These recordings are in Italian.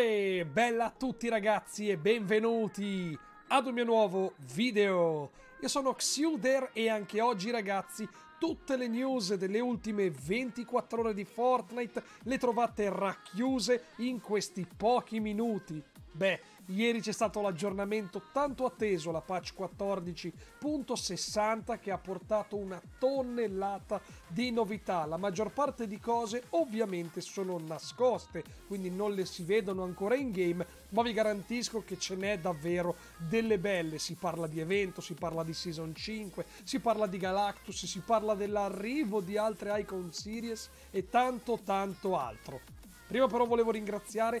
Uè, bella a tutti ragazzi e benvenuti ad un mio nuovo video. Io sono Xuder e anche oggi ragazzi tutte le news delle ultime 24 ore di Fortnite le trovate racchiuse in questi pochi minuti. Beh, ieri c'è stato l'aggiornamento tanto atteso, la patch 14.60, che ha portato una tonnellata di novità. La maggior parte di cose ovviamente sono nascoste, quindi non le si vedono ancora in game, ma vi garantisco che ce n'è davvero delle belle. Si parla di evento, si parla di Season 5, si parla di Galactus, si parla dell'arrivo di altre Icon Series e tanto tanto altro. Prima però volevo ringraziare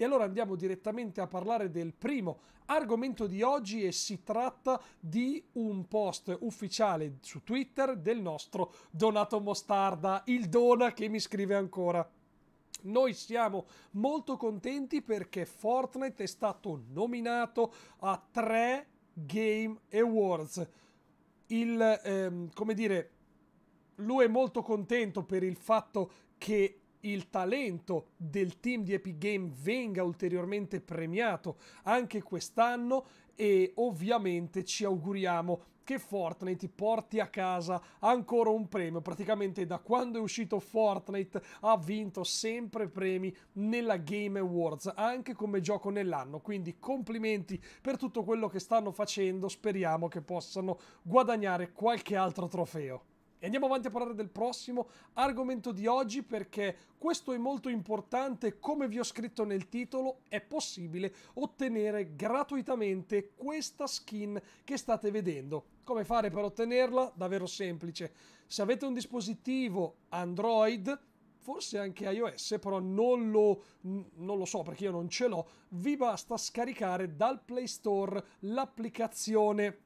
E allora andiamo direttamente a parlare del primo argomento di oggi e si tratta di un post ufficiale su Twitter del nostro Donato Mostarda, il Dona che mi scrive ancora. Noi siamo molto contenti perché Fortnite è stato nominato a tre Game Awards. Il, ehm, come dire, lui è molto contento per il fatto che il talento del team di Epic Game venga ulteriormente premiato anche quest'anno e ovviamente ci auguriamo che Fortnite porti a casa ancora un premio. Praticamente da quando è uscito Fortnite ha vinto sempre premi nella Game Awards, anche come gioco nell'anno. Quindi complimenti per tutto quello che stanno facendo, speriamo che possano guadagnare qualche altro trofeo. E andiamo avanti a parlare del prossimo argomento di oggi perché questo è molto importante, come vi ho scritto nel titolo, è possibile ottenere gratuitamente questa skin che state vedendo. Come fare per ottenerla? Davvero semplice. Se avete un dispositivo Android, forse anche iOS, però non lo, non lo, so perché io non ce l'ho, vi basta scaricare dal Play Store l'applicazione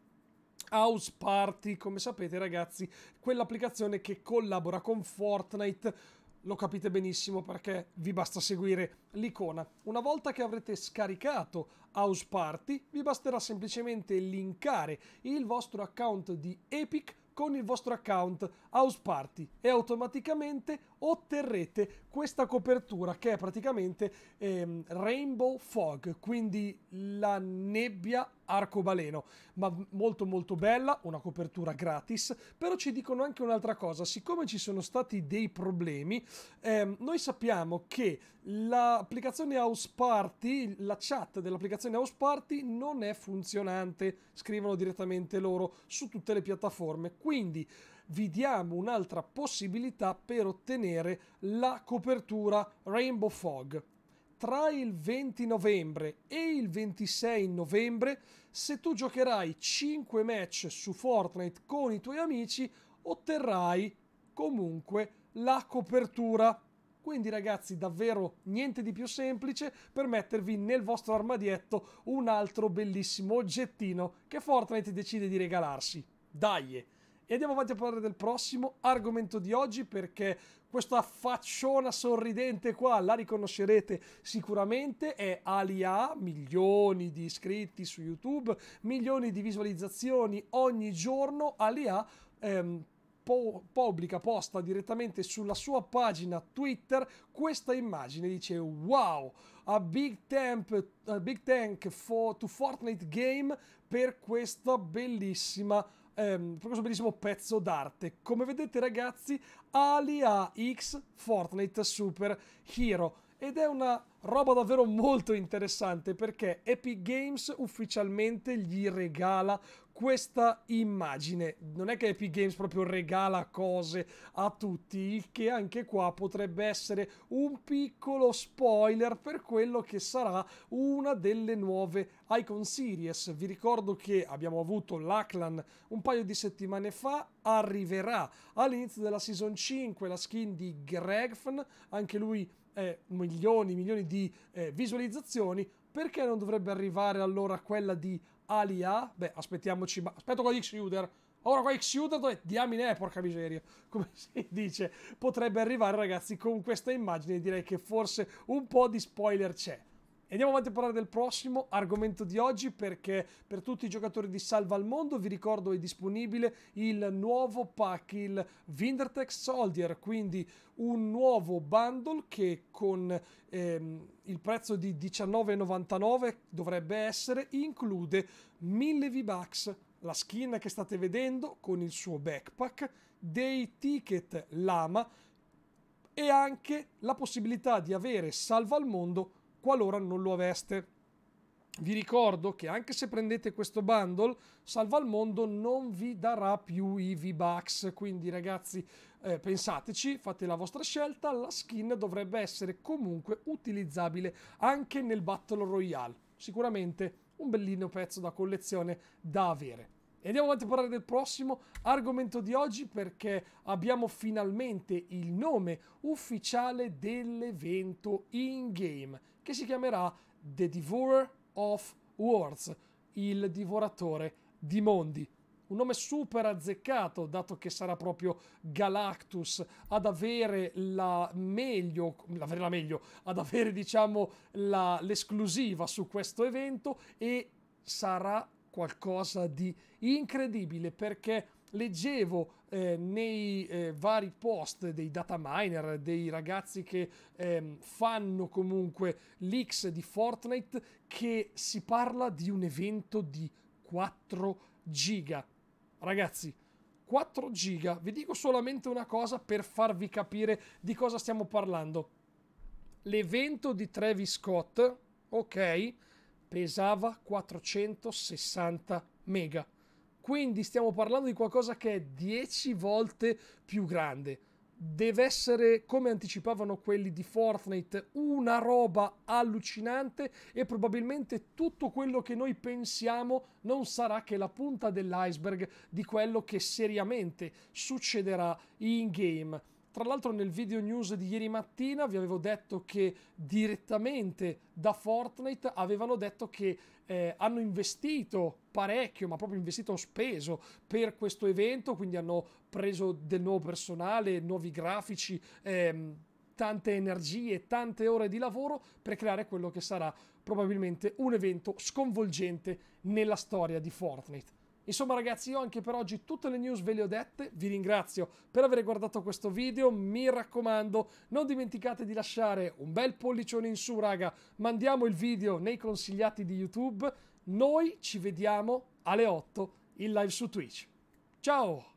House Party, come sapete ragazzi, quell'applicazione che collabora con Fortnite. Lo capite benissimo perché vi basta seguire l'icona. Una volta che avrete scaricato House Party, vi basterà semplicemente linkare il vostro account di Epic con il vostro account House Party e automaticamente otterrete questa copertura che è praticamente ehm, Rainbow Fog, quindi la nebbia arcobaleno, ma molto molto bella, una copertura gratis, però ci dicono anche un'altra cosa, siccome ci sono stati dei problemi, ehm, noi sappiamo che l'applicazione House Party, la chat dell'applicazione House Party non è funzionante, scrivono direttamente loro su tutte le piattaforme, quindi vi diamo un'altra possibilità per ottenere la copertura Rainbow Fog. Tra il 20 novembre e il 26 novembre, se tu giocherai 5 match su Fortnite con i tuoi amici, otterrai comunque la copertura. Quindi ragazzi, davvero niente di più semplice per mettervi nel vostro armadietto un altro bellissimo oggettino che Fortnite decide di regalarsi. Dai! E andiamo avanti a parlare del prossimo argomento di oggi perché questa facciona sorridente qua la riconoscerete sicuramente, è Alia, milioni di iscritti su YouTube, milioni di visualizzazioni ogni giorno, Alia ehm, po- pubblica, posta direttamente sulla sua pagina Twitter questa immagine, dice wow, a big, temp, a big tank for, to Fortnite game per questa bellissima ehm, questo bellissimo pezzo d'arte. Come vedete ragazzi, Ali AX Fortnite Super Hero ed è una roba davvero molto interessante perché Epic Games ufficialmente gli regala questa immagine. Non è che Epic Games proprio regala cose a tutti, il che anche qua potrebbe essere un piccolo spoiler per quello che sarà una delle nuove Icon Series. Vi ricordo che abbiamo avuto l'Aclan un paio di settimane fa, arriverà all'inizio della Season 5 la skin di Gregfn, anche lui eh, milioni e milioni di eh, visualizzazioni, perché non dovrebbe arrivare allora quella di Alia. Beh, aspettiamoci. Ma... Aspetto con X-Shooter. Ora qua X-Shooter dove diamine è, eh, porca miseria. Come si dice, potrebbe arrivare, ragazzi, con questa immagine. Direi che forse un po' di spoiler c'è andiamo avanti a parlare del prossimo argomento di oggi perché per tutti i giocatori di Salva al Mondo vi ricordo è disponibile il nuovo pack, il Wintertech Soldier, quindi un nuovo bundle che con ehm, il prezzo di 19,99 dovrebbe essere include 1000 V-Bucks la skin che state vedendo con il suo backpack, dei ticket lama e anche la possibilità di avere salva al mondo qualora non lo aveste. Vi ricordo che anche se prendete questo bundle, Salva al Mondo non vi darà più i V-Bucks, quindi ragazzi eh, pensateci, fate la vostra scelta, la skin dovrebbe essere comunque utilizzabile anche nel Battle Royale. Sicuramente un bellino pezzo da collezione da avere. E andiamo avanti a parlare del prossimo argomento di oggi perché abbiamo finalmente il nome ufficiale dell'evento in-game che si chiamerà The Devourer of Words, il divoratore di mondi. Un nome super azzeccato, dato che sarà proprio Galactus ad avere la meglio, avere la meglio ad avere diciamo la, l'esclusiva su questo evento e sarà qualcosa di incredibile perché leggevo eh, nei eh, vari post dei data miner, dei ragazzi che eh, fanno comunque l'X di Fortnite, che si parla di un evento di 4 giga. Ragazzi, 4 giga, vi dico solamente una cosa per farvi capire di cosa stiamo parlando. L'evento di Travis Scott, ok? pesava 460 mega. Quindi stiamo parlando di qualcosa che è 10 volte più grande. Deve essere, come anticipavano quelli di Fortnite, una roba allucinante e probabilmente tutto quello che noi pensiamo non sarà che la punta dell'iceberg di quello che seriamente succederà in game tra l'altro nel video news di ieri mattina vi avevo detto che direttamente da Fortnite avevano detto che eh, hanno investito parecchio, ma proprio investito speso per questo evento, quindi hanno preso del nuovo personale, nuovi grafici. Ehm, tante energie, tante ore di lavoro per creare quello che sarà probabilmente un evento sconvolgente nella storia di Fortnite. Insomma ragazzi io anche per oggi tutte le news ve le ho dette, vi ringrazio per aver guardato questo video, mi raccomando non dimenticate di lasciare un bel pollicione in su raga, mandiamo il video nei consigliati di YouTube, noi ci vediamo alle 8 in live su Twitch. Ciao!